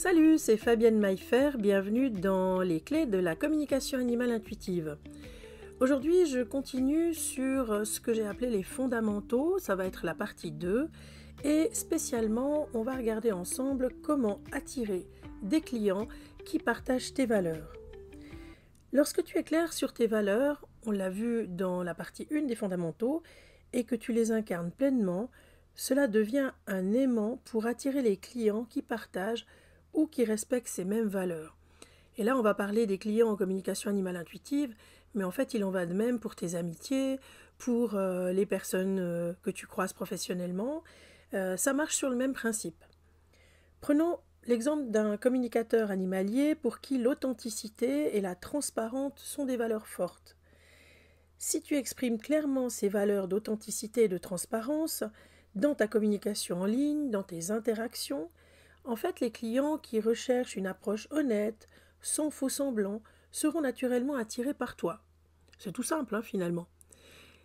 Salut, c'est Fabienne Maillefer, bienvenue dans les clés de la communication animale intuitive. Aujourd'hui, je continue sur ce que j'ai appelé les fondamentaux, ça va être la partie 2, et spécialement, on va regarder ensemble comment attirer des clients qui partagent tes valeurs. Lorsque tu es clair sur tes valeurs, on l'a vu dans la partie 1 des fondamentaux, et que tu les incarnes pleinement, cela devient un aimant pour attirer les clients qui partagent ou qui respectent ces mêmes valeurs. Et là, on va parler des clients en communication animale intuitive, mais en fait, il en va de même pour tes amitiés, pour euh, les personnes euh, que tu croises professionnellement. Euh, ça marche sur le même principe. Prenons l'exemple d'un communicateur animalier pour qui l'authenticité et la transparence sont des valeurs fortes. Si tu exprimes clairement ces valeurs d'authenticité et de transparence dans ta communication en ligne, dans tes interactions, en fait, les clients qui recherchent une approche honnête, sans faux semblants, seront naturellement attirés par toi. C'est tout simple, hein, finalement.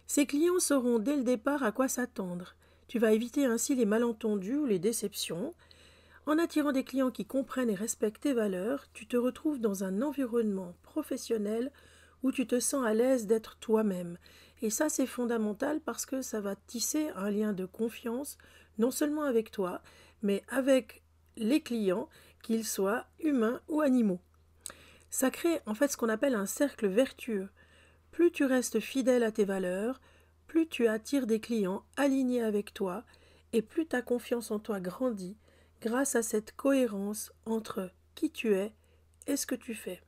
Ces clients sauront dès le départ à quoi s'attendre. Tu vas éviter ainsi les malentendus ou les déceptions. En attirant des clients qui comprennent et respectent tes valeurs, tu te retrouves dans un environnement professionnel où tu te sens à l'aise d'être toi-même. Et ça, c'est fondamental parce que ça va tisser un lien de confiance, non seulement avec toi, mais avec les clients, qu'ils soient humains ou animaux. Ça crée en fait ce qu'on appelle un cercle vertueux. Plus tu restes fidèle à tes valeurs, plus tu attires des clients alignés avec toi, et plus ta confiance en toi grandit grâce à cette cohérence entre qui tu es et ce que tu fais.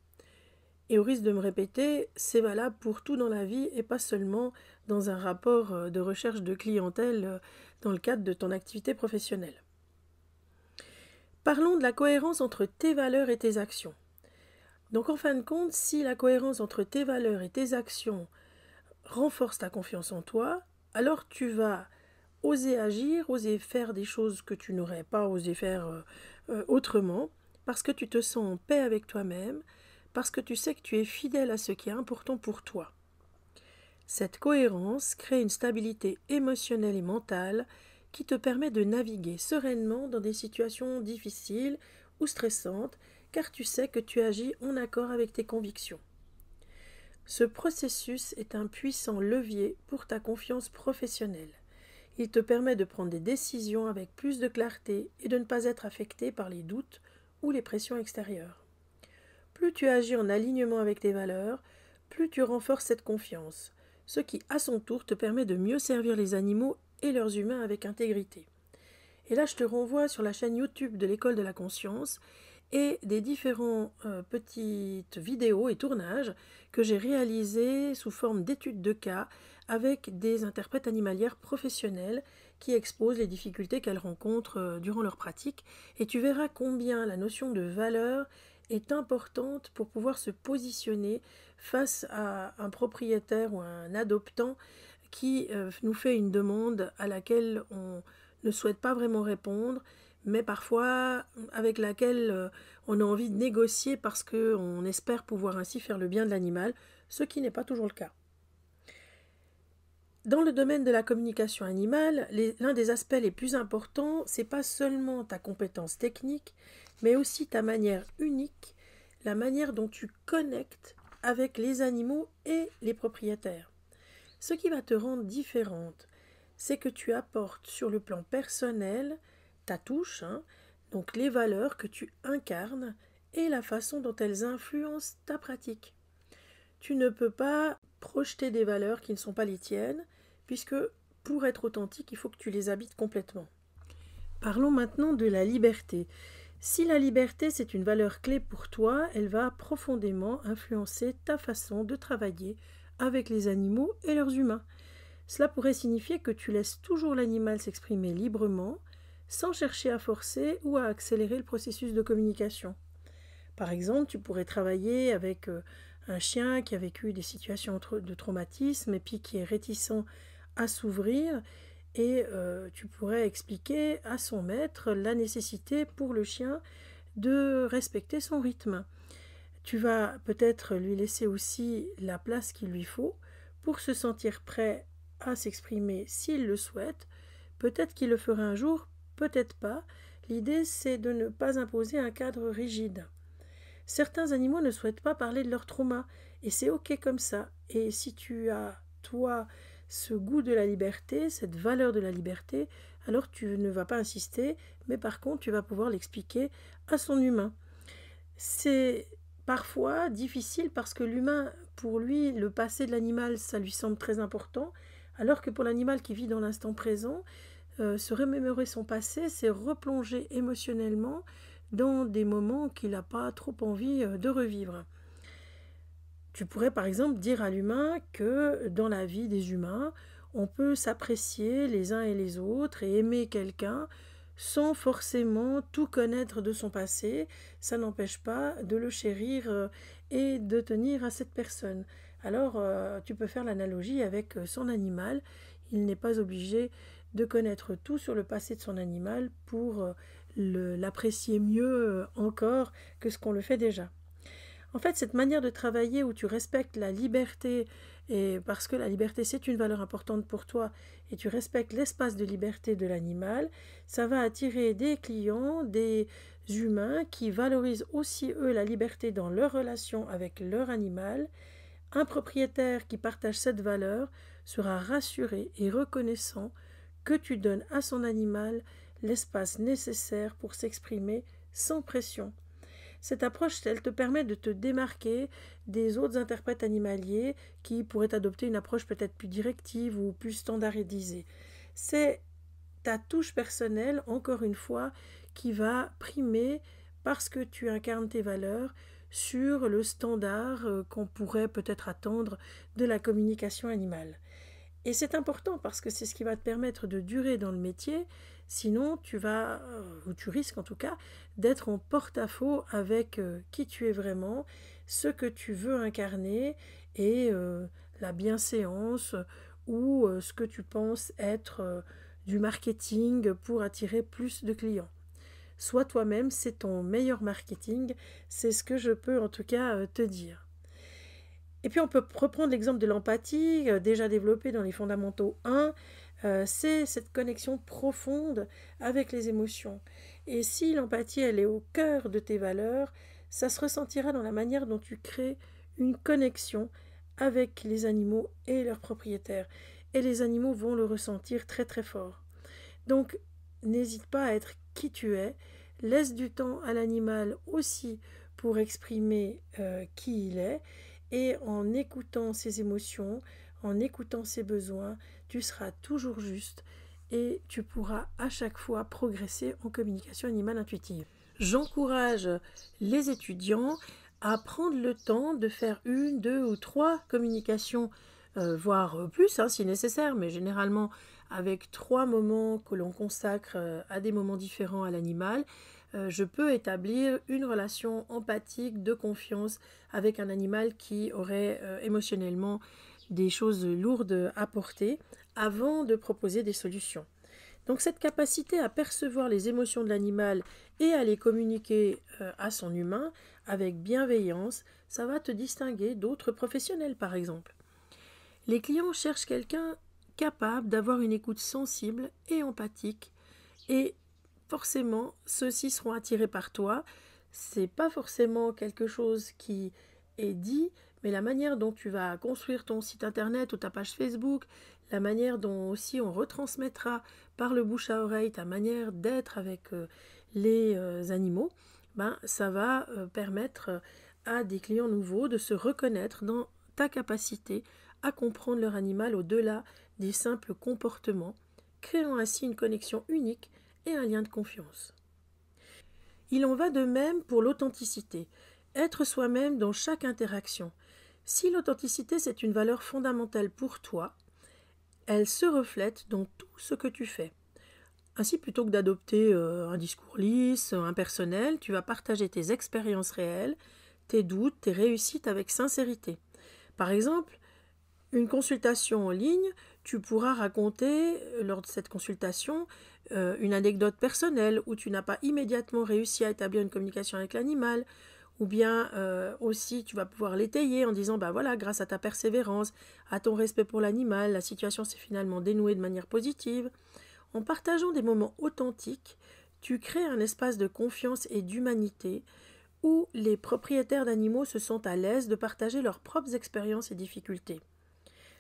Et au risque de me répéter, c'est valable pour tout dans la vie et pas seulement dans un rapport euh, de recherche de clientèle euh, dans le cadre de ton activité professionnelle. Parlons de la cohérence entre tes valeurs et tes actions. Donc en fin de compte, si la cohérence entre tes valeurs et tes actions renforce ta confiance en toi, alors tu vas oser agir, oser faire des choses que tu n'aurais pas osé faire euh, euh, autrement, parce que tu te sens en paix avec toi-même, parce que tu sais que tu es fidèle à ce qui est important pour toi. Cette cohérence crée une stabilité émotionnelle et mentale qui te permet de naviguer sereinement dans des situations difficiles ou stressantes, car tu sais que tu agis en accord avec tes convictions. Ce processus est un puissant levier pour ta confiance professionnelle. Il te permet de prendre des décisions avec plus de clarté et de ne pas être affecté par les doutes ou les pressions extérieures. Plus tu agis en alignement avec tes valeurs, plus tu renforces cette confiance, ce qui à son tour te permet de mieux servir les animaux leurs humains avec intégrité. Et là, je te renvoie sur la chaîne YouTube de l'école de la conscience et des différents euh, petites vidéos et tournages que j'ai réalisés sous forme d'études de cas avec des interprètes animalières professionnelles qui exposent les difficultés qu'elles rencontrent euh, durant leur pratique et tu verras combien la notion de valeur est importante pour pouvoir se positionner face à un propriétaire ou un adoptant qui euh, nous fait une demande à laquelle on ne souhaite pas vraiment répondre, mais parfois avec laquelle euh, on a envie de négocier parce qu'on espère pouvoir ainsi faire le bien de l'animal, ce qui n'est pas toujours le cas. Dans le domaine de la communication animale, l'un des aspects les plus importants, c'est pas seulement ta compétence technique, mais aussi ta manière unique, la manière dont tu connectes avec les animaux et les propriétaires. Ce qui va te rendre différente, c'est que tu apportes sur le plan personnel ta touche, hein, donc les valeurs que tu incarnes et la façon dont elles influencent ta pratique. Tu ne peux pas projeter des valeurs qui ne sont pas les tiennes, puisque pour être authentique, il faut que tu les habites complètement. Parlons maintenant de la liberté. Si la liberté, c'est une valeur clé pour toi, elle va profondément influencer ta façon de travailler, avec les animaux et leurs humains. Cela pourrait signifier que tu laisses toujours l'animal s'exprimer librement, sans chercher à forcer ou à accélérer le processus de communication. Par exemple, tu pourrais travailler avec euh, un chien qui a vécu des situations de traumatisme et puis qui est réticent à s'ouvrir et euh, tu pourrais expliquer à son maître la nécessité pour le chien de respecter son rythme. Tu vas peut-être lui laisser aussi la place qu'il lui faut pour se sentir prêt à s'exprimer s'il le souhaite. Peut-être qu'il le fera un jour, peut-être pas. L'idée, c'est de ne pas imposer un cadre rigide. Certains animaux ne souhaitent pas parler de leur trauma, et c'est OK comme ça. Et si tu as, toi, ce goût de la liberté, cette valeur de la liberté, alors tu ne vas pas insister, mais par contre, tu vas pouvoir l'expliquer à son humain. C'est parfois difficile parce que l'humain, pour lui, le passé de l'animal, ça lui semble très important, alors que pour l'animal qui vit dans l'instant présent, euh, se remémorer son passé, c'est replonger émotionnellement dans des moments qu'il n'a pas trop envie euh, de revivre. Tu pourrais par exemple dire à l'humain que dans la vie des humains, on peut s'apprécier les uns et les autres et aimer quelqu'un sans forcément tout connaître de son passé, ça n'empêche pas de le chérir euh, et de tenir à cette personne. Alors, euh, tu peux faire l'analogie avec euh, son animal. Il n'est pas obligé de connaître tout sur le passé de son animal pour l'apprécier mieux encore que ce qu'on le fait déjà. En fait, cette manière de travailler où tu respectes la liberté, et parce que la liberté c'est une valeur importante pour toi, et tu respectes l'espace de liberté de l'animal, ça va attirer des clients, des humains qui valorisent aussi eux la liberté dans leur relation avec leur animal. Un propriétaire qui partage cette valeur sera rassuré et reconnaissant que tu donnes à son animal l'espace nécessaire pour s'exprimer sans pression. Cette approche, elle te permet de te démarquer des autres interprètes animaliers qui pourraient adopter une approche peut-être plus directive ou plus standardisée. C'est ta touche personnelle, encore une fois, qui va primer parce que tu incarnes tes valeurs sur le standard euh, qu'on pourrait peut-être attendre de la communication animale. Et c'est important parce que c'est ce qui va te permettre de durer dans le métier. Sinon, tu vas, euh, ou tu risques en tout cas, d'être en porte-à-faux avec euh, qui tu es vraiment, ce que tu veux incarner et euh, la bienséance ou ce que tu penses être du marketing pour attirer plus de clients. Sois toi-même, c'est ton meilleur marketing, c'est ce que je peux en tout cas te dire. Et puis on peut reprendre l'exemple de l'empathie, euh, déjà développée dans les fondamentaux 1, euh, c'est cette connexion profonde avec les émotions. Et si l'empathie, elle est au cœur de tes valeurs, ça se ressentira dans la manière dont tu crées une connexion avec les animaux et leurs propriétaires. Et les animaux vont le ressentir très très fort. Donc, n'hésite pas à être qui tu es. Laisse du temps à l'animal aussi pour exprimer euh, qui il est. Et en écoutant ses émotions, en écoutant ses besoins, tu seras toujours juste et tu pourras à chaque fois progresser en communication animale intuitive. J'encourage les étudiants à prendre le temps de faire une, deux ou trois communications, euh, voire plus hein, si nécessaire, mais généralement avec trois moments que l'on consacre euh, à des moments différents à l'animal euh, je peux établir une relation empathique de confiance avec un animal qui aurait euh, émotionnellement des choses lourdes à porter avant de proposer des solutions. Donc cette capacité à percevoir les émotions de l'animal et à les communiquer euh, à son humain avec bienveillance, ça va te distinguer d'autres professionnels par exemple. Les clients cherchent quelqu'un capable d'avoir une écoute sensible et empathique et forcément, ceux-ci seront attirés par toi. C'est pas forcément quelque chose qui est dit, mais la manière dont tu vas construire ton site internet ou ta page Facebook, la manière dont aussi on retransmettra par le bouche à oreille ta manière d'être avec euh, les euh, animaux, ben, ça va euh, permettre à des clients nouveaux de se reconnaître dans ta capacité à comprendre leur animal au-delà des simples comportements, créant ainsi une connexion unique et un lien de confiance. Il en va de même pour l'authenticité, être soi-même dans chaque interaction. Si l'authenticité c'est une valeur fondamentale pour toi, elle se reflète dans tout ce que tu fais. Ainsi, plutôt que d'adopter euh, un discours lisse, impersonnel, tu vas partager tes expériences réelles, tes doutes, tes réussites avec sincérité. Par exemple, une consultation en ligne, tu pourras raconter lors de cette consultation euh, une anecdote personnelle où tu n'as pas immédiatement réussi à établir une communication avec l'animal, ou bien euh, aussi tu vas pouvoir l'étayer en disant bah voilà grâce à ta persévérance, à ton respect pour l'animal, la situation s'est finalement dénouée de manière positive. En partageant des moments authentiques, tu crées un espace de confiance et d'humanité où les propriétaires d'animaux se sentent à l'aise de partager leurs propres expériences et difficultés.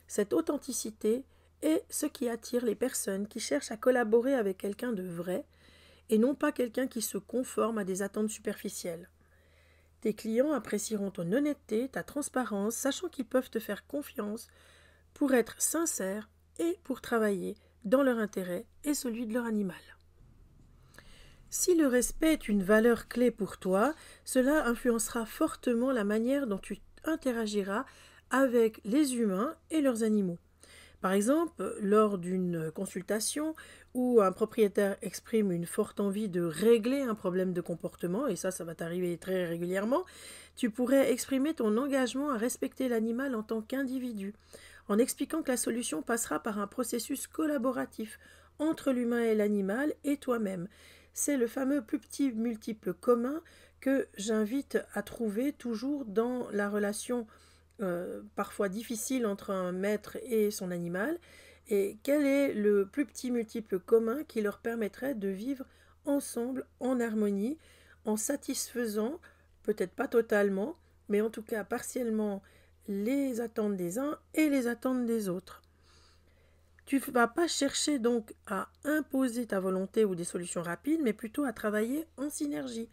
Cette authenticité et ce qui attire les personnes qui cherchent à collaborer avec quelqu'un de vrai et non pas quelqu'un qui se conforme à des attentes superficielles. Tes clients apprécieront ton honnêteté, ta transparence, sachant qu'ils peuvent te faire confiance pour être sincères et pour travailler dans leur intérêt et celui de leur animal. Si le respect est une valeur clé pour toi, cela influencera fortement la manière dont tu interagiras avec les humains et leurs animaux. Par exemple, lors d'une consultation où un propriétaire exprime une forte envie de régler un problème de comportement, et ça, ça va t'arriver très régulièrement, tu pourrais exprimer ton engagement à respecter l'animal en tant qu'individu, en expliquant que la solution passera par un processus collaboratif entre l'humain et l'animal et toi-même. C'est le fameux plus petit multiple commun que j'invite à trouver toujours dans la relation euh, parfois difficile entre un maître et son animal, et quel est le plus petit multiple commun qui leur permettrait de vivre ensemble en harmonie, en satisfaisant, peut-être pas totalement, mais en tout cas partiellement, les attentes des uns et les attentes des autres. Tu ne vas pas chercher donc à imposer ta volonté ou des solutions rapides, mais plutôt à travailler en synergie,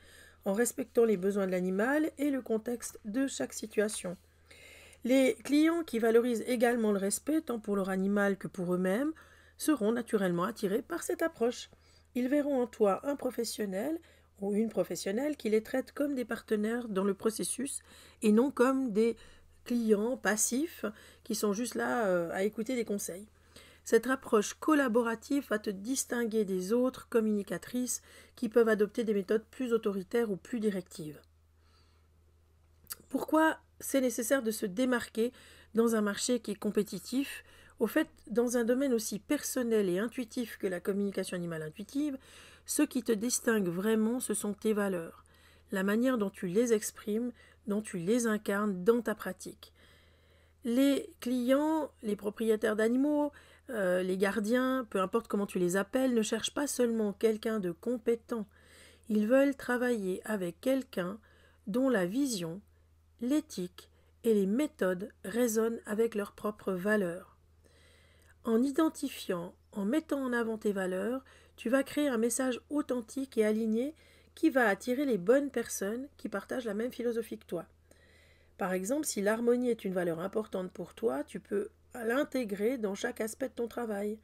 en respectant les besoins de l'animal et le contexte de chaque situation. Les clients qui valorisent également le respect, tant pour leur animal que pour eux-mêmes, seront naturellement attirés par cette approche. Ils verront en toi un professionnel ou une professionnelle qui les traite comme des partenaires dans le processus et non comme des clients passifs qui sont juste là euh, à écouter des conseils. Cette approche collaborative va te distinguer des autres communicatrices qui peuvent adopter des méthodes plus autoritaires ou plus directives. Pourquoi c'est nécessaire de se démarquer dans un marché qui est compétitif. Au fait, dans un domaine aussi personnel et intuitif que la communication animale intuitive, ce qui te distingue vraiment, ce sont tes valeurs, la manière dont tu les exprimes, dont tu les incarnes dans ta pratique. Les clients, les propriétaires d'animaux, euh, les gardiens, peu importe comment tu les appelles, ne cherchent pas seulement quelqu'un de compétent. Ils veulent travailler avec quelqu'un dont la vision, l'éthique et les méthodes résonnent avec leurs propres valeurs. En identifiant, en mettant en avant tes valeurs, tu vas créer un message authentique et aligné qui va attirer les bonnes personnes qui partagent la même philosophie que toi. Par exemple, si l'harmonie est une valeur importante pour toi, tu peux l'intégrer dans chaque aspect de ton travail,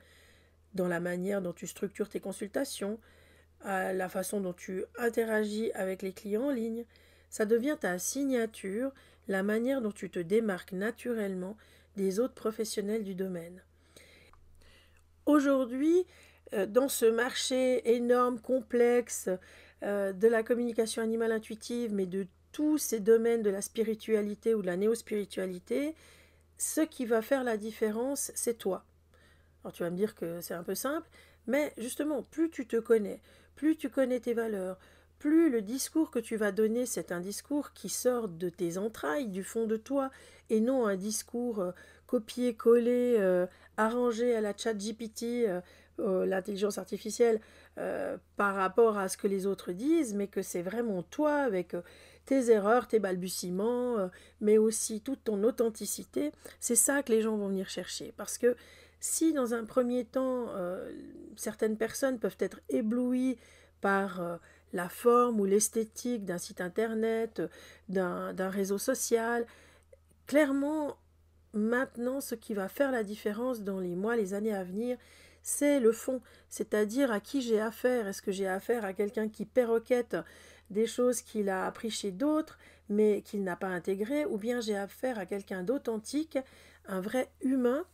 dans la manière dont tu structures tes consultations, à la façon dont tu interagis avec les clients en ligne, ça devient ta signature, la manière dont tu te démarques naturellement des autres professionnels du domaine. Aujourd'hui, euh, dans ce marché énorme, complexe euh, de la communication animale intuitive, mais de tous ces domaines de la spiritualité ou de la néo-spiritualité, ce qui va faire la différence, c'est toi. Alors tu vas me dire que c'est un peu simple, mais justement, plus tu te connais, plus tu connais tes valeurs, plus le discours que tu vas donner, c'est un discours qui sort de tes entrailles, du fond de toi, et non un discours euh, copié-collé, euh, arrangé à la chat GPT, euh, l'intelligence artificielle, par rapport à ce que les autres disent, mais que c'est vraiment toi avec tes erreurs, tes balbutiements, mais aussi toute ton authenticité. C'est ça que les gens vont venir chercher. Parce que si dans un premier temps, certaines personnes peuvent être éblouies par la forme ou l'esthétique d'un site internet, d'un réseau social. Clairement, maintenant, ce qui va faire la différence dans les mois, les années à venir, c'est le fond, c'est-à-dire à qui j'ai affaire. Est-ce que j'ai affaire à quelqu'un qui perroquette des choses qu'il a appris chez d'autres, mais qu'il n'a pas intégrées, ou bien j'ai affaire à quelqu'un d'authentique, un vrai humain,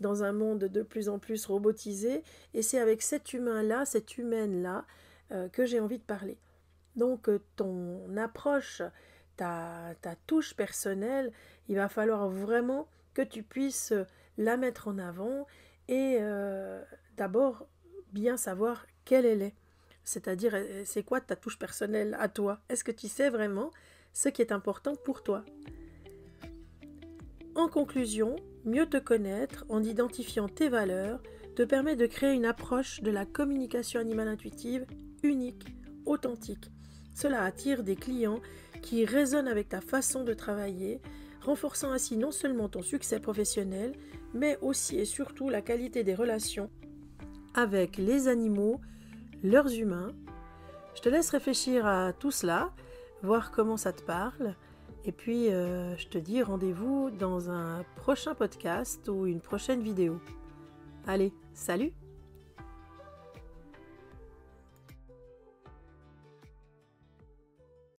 dans un monde de plus en plus robotisé, et c'est avec cet humain-là, cette humaine-là, euh, que j'ai envie de parler. Donc euh, ton approche, ta, touche personnelle, il va falloir vraiment que tu puisses euh, la mettre en avant et d'abord bien savoir quelle elle est. C'est-à-dire, c'est quoi ta touche personnelle à toi Est-ce que tu sais vraiment ce qui est important pour toi En conclusion, mieux te connaître en identifiant tes valeurs te permet de créer une approche de la communication animale intuitive unique, authentique. Cela attire des clients qui résonnent avec ta façon de travailler, renforçant ainsi non seulement ton succès professionnel, mais aussi et surtout la qualité des relations avec les animaux, leurs humains. Je te laisse réfléchir à tout cela, voir comment ça te parle, et puis euh, je te dis rendez-vous dans un prochain podcast ou une prochaine vidéo. Allez, salut